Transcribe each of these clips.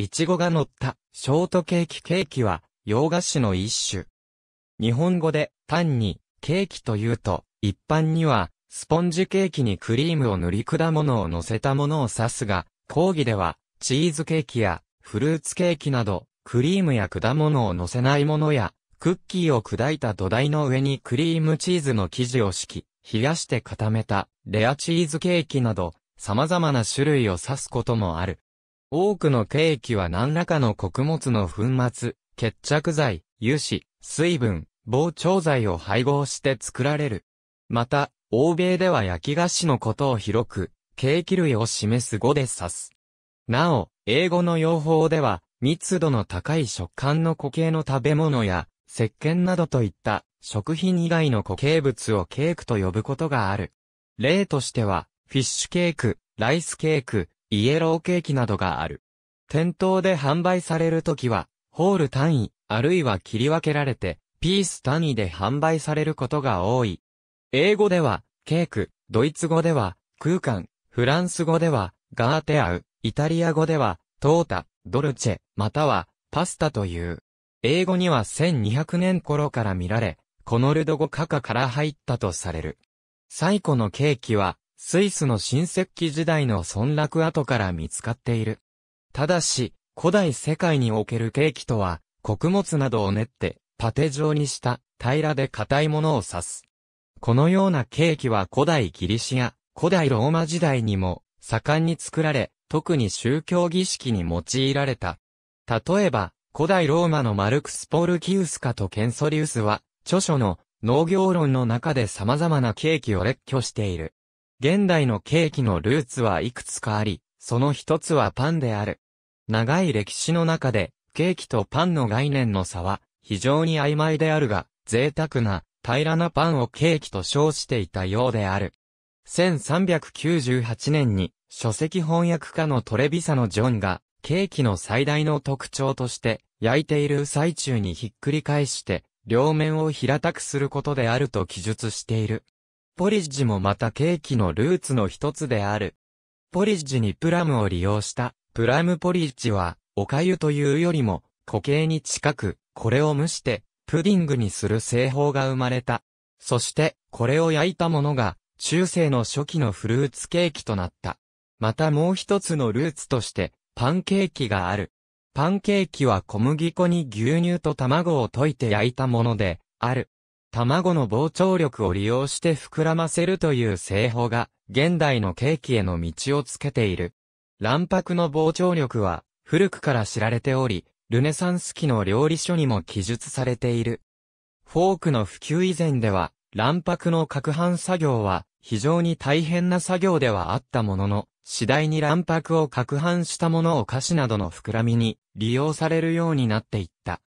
いちごが乗ったショートケーキケーキは洋菓子の一種。日本語で単にケーキというと一般にはスポンジケーキにクリームを塗り果物を乗せたものを指すが、講義ではチーズケーキやフルーツケーキなどクリームや果物を乗せないものやクッキーを砕いた土台の上にクリームチーズの生地を敷き、冷やして固めたレアチーズケーキなど様々な種類を指すこともある。多くのケーキは何らかの穀物の粉末、決着剤、油脂、水分、膨張剤を配合して作られる。また、欧米では焼き菓子のことを広く、ケーキ類を示す語で指す。なお、英語の用法では、密度の高い食感の固形の食べ物や、石鹸などといった食品以外の固形物をケークと呼ぶことがある。例としては、フィッシュケーク、ライスケーク、イエローケーキなどがある。店頭で販売されるときは、ホール単位、あるいは切り分けられて、ピース単位で販売されることが多い。英語では、ケーク、ドイツ語では、空間、フランス語では、ガーテアウ、イタリア語では、トータ、ドルチェ、または、パスタという。英語には1200年頃から見られ、このルド語カカから入ったとされる。最古のケーキは、スイスの新石器時代の村落跡から見つかっている。ただし、古代世界におけるケーキとは、穀物などを練って、パテ状にした平らで硬いものを指す。このようなケーキは古代ギリシア、古代ローマ時代にも盛んに作られ、特に宗教儀式に用いられた。例えば、古代ローマのマルクス・ポールキウスカとケンソリウスは、著書の農業論の中で様々なケーキを列挙している。現代のケーキのルーツはいくつかあり、その一つはパンである。長い歴史の中で、ケーキとパンの概念の差は、非常に曖昧であるが、贅沢な、平らなパンをケーキと称していたようである。1398年に、書籍翻訳家のトレビサのジョンが、ケーキの最大の特徴として、焼いている最中にひっくり返して、両面を平たくすることであると記述している。ポリッジもまたケーキのルーツの一つである。ポリッジにプラムを利用したプラムポリッジは、お粥というよりも固形に近く、これを蒸してプディングにする製法が生まれた。そしてこれを焼いたものが中世の初期のフルーツケーキとなった。またもう一つのルーツとしてパンケーキがある。パンケーキは小麦粉に牛乳と卵を溶いて焼いたものである。卵の膨張力を利用して膨らませるという製法が、現代のケーキへの道をつけている。卵白の膨張力は、古くから知られており、ルネサンス期の料理書にも記述されている。フォークの普及以前では、卵白の攪拌作業は、非常に大変な作業ではあったものの、次第に卵白を攪拌したものを菓子などの膨らみに利用されるようになっていった。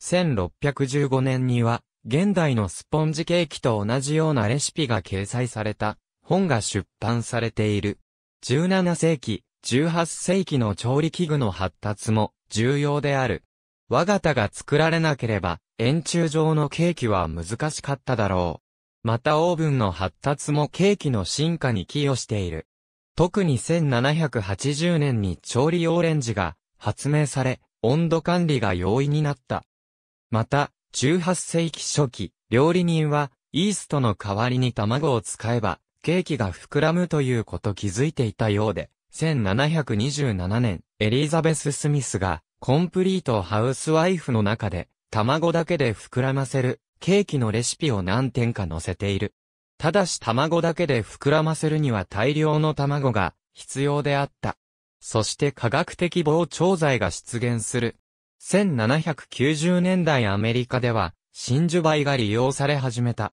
1615年には現代のスポンジケーキと同じようなレシピが掲載された本が出版されている。17世紀、18世紀の調理器具の発達も重要である。和型が作られなければ、円柱状のケーキは難しかっただろう。またオーブンの発達もケーキの進化に寄与している。特に1780年に調理用レンジが発明され、温度管理が容易になった。また、18世紀初期、料理人は、イーストの代わりに卵を使えば、ケーキが膨らむということ気づいていたようで、1727年、エリザベス・スミスが、コンプリートハウスワイフの中で、卵だけで膨らませる、ケーキのレシピを何点か載せている。ただし卵だけで膨らませるには大量の卵が必要であった。そして科学的膨張剤が出現する1790年代アメリカでは、真珠梅が利用され始めた。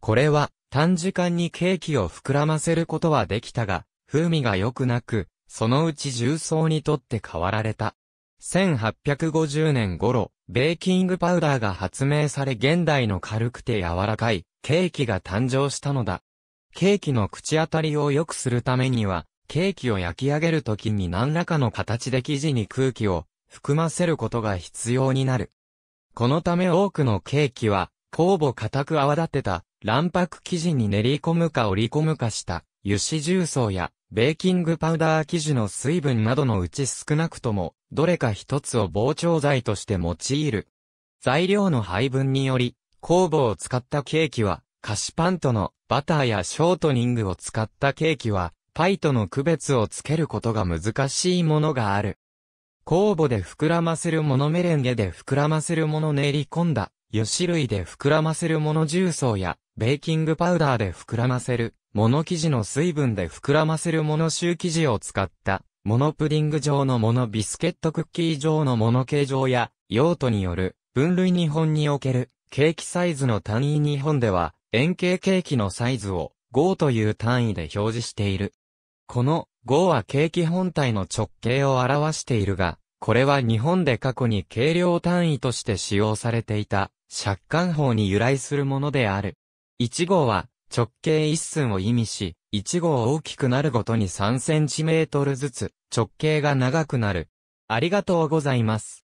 これは、短時間にケーキを膨らませることはできたが、風味が良くなく、そのうち重曹にとって変わられた。1850年頃、ベーキングパウダーが発明され現代の軽くて柔らかいケーキが誕生したのだ。ケーキの口当たりを良くするためには、ケーキを焼き上げるときに何らかの形で生地に空気を含ませることが必要になる。このため多くのケーキは、酵母固く泡立てた卵白生地に練り込むか折り込むかした油脂重曹やベーキングパウダー生地の水分などのうち少なくともどれか一つを膨張剤として用いる。材料の配分により酵母を使ったケーキは菓子パンとのバターやショートニングを使ったケーキはパイとの区別をつけることが難しいものがある。酵母で膨らませるものメレンゲで膨らませるもの練り込んだ、油脂類で膨らませるもの重曹や、ベーキングパウダーで膨らませる、もの生地の水分で膨らませるものシュー生地を使った、ものプディング状のものビスケットクッキー状のもの形状や、用途による、分類日本における、ケーキサイズの単位日本では、円形ケーキのサイズを、5という単位で表示している。この5は景気本体の直径を表しているが、これは日本で過去に軽量単位として使用されていた借管法に由来するものである。1号は直径1寸を意味し、1号大きくなるごとに3センチメートルずつ直径が長くなる。ありがとうございます。